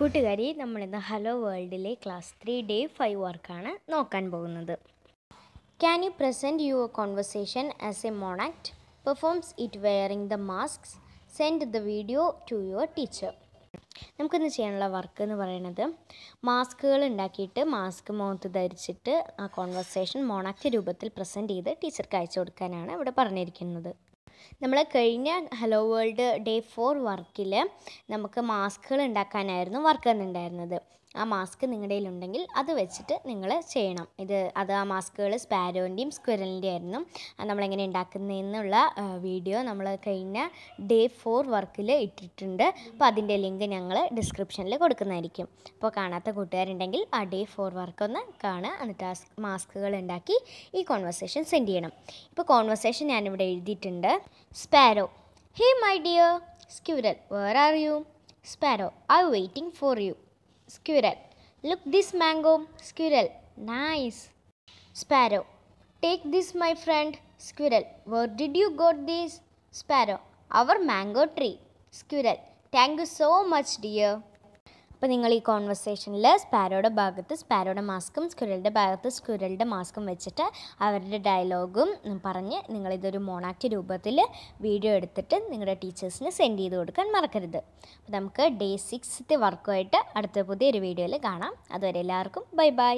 കൂട്ടുകാരി നമ്മളിന്ന് ഹലോ വേൾഡിലെ ക്ലാസ് ത്രീ ഡേ ഫൈവ് വർക്കാണ് നോക്കാൻ പോകുന്നത് can you present your conversation as a mono act performs it wearing the mask send the video to your teacher നമുക്കിന്ന് ചെയ്യാനുള്ള വർക്ക് എന്ന് പറയുന്നത് മാസ്കുകൾ ഉണ്ടാക്കിയിട്ട് മാസ്ക് മുഖത്ത് ധരിച്ചിട്ട് ആ കോൺവെർസേഷൻ മോണാക്ട് രൂപത്തിൽ പ്രസൻറ്റ് ചെയ്ത് ടീച്ചർക്ക് അയച്ചു കൊടുക്കാനാണ് ഇവിടെ പറഞ്ഞിരിക്കുന്നത് നമ്മൾ കഴിഞ്ഞ ഹലോ വേൾഡ് ഡേ ഫോർ വർക്കിൽ നമുക്ക് മാസ്കുകൾ ഉണ്ടാക്കാനായിരുന്നു വർക്ക് തന്നിട്ടുണ്ടായിരുന്നത് ആ മാസ്ക് നിങ്ങളുടെ കയ്യിലുണ്ടെങ്കിൽ അത് വെച്ചിട്ട് നിങ്ങൾ ചെയ്യണം ഇത് അത് ആ മാസ്കുകൾ സ്പാരോൻ്റെയും സ്ക്വിറലിൻ്റെയും ആയിരുന്നു നമ്മളെങ്ങനെ ഉണ്ടാക്കുന്നതെന്നുള്ള വീഡിയോ നമ്മൾ കഴിഞ്ഞ ഡേ ഫോർ വർക്കിൽ ഇട്ടിട്ടുണ്ട് അപ്പോൾ അതിൻ്റെ ലിങ്ക് ഞങ്ങൾ ഡിസ്ക്രിപ്ഷനിൽ കൊടുക്കുന്നതായിരിക്കും അപ്പോൾ കാണാത്ത കൂട്ടുകാരുണ്ടെങ്കിൽ ആ ഡേ ഫോർ വർക്ക് ഒന്ന് കാണുക എന്നിട്ട് ആ മാസ്കുകൾ ഉണ്ടാക്കി ഈ കോൺവെർസേഷൻ സെൻഡ് ചെയ്യണം ഇപ്പോൾ കോൺവെർസേഷൻ ഞാനിവിടെ എഴുതിയിട്ടുണ്ട് sparrow hey my dear squirrel where are you sparrow I waiting for you Squirrel. Look this mango. Squirrel. Nice. Sparrow. Take this my friend. Squirrel. Where did you got this? Sparrow. Our mango tree. Squirrel. Thank you so much dear. അപ്പോൾ നിങ്ങൾ ഈ കോൺവെർസേഷനിൽ സ്പാരോയുടെ ഭാഗത്ത് സ്പാരോയുടെ മാസ്കും സ്ക്വിരലിൻ്റെ ഭാഗത്ത് സ്ക്വിരലിൻ്റെ മാസ്കും വെച്ചിട്ട് അവരുടെ ഡയലോഗും പറഞ്ഞ് നിങ്ങളിതൊരു മോണാക്റ്റ് രൂപത്തിൽ വീഡിയോ എടുത്തിട്ട് നിങ്ങളുടെ ടീച്ചേഴ്സിന് സെൻഡ് ചെയ്ത് കൊടുക്കാൻ മറക്കരുത് അപ്പോൾ നമുക്ക് ഡേ സിക്സ് വർക്കുമായിട്ട് അടുത്ത പുതിയൊരു വീഡിയോയിൽ കാണാം അതുവരെ എല്ലാവർക്കും ബൈ ബൈ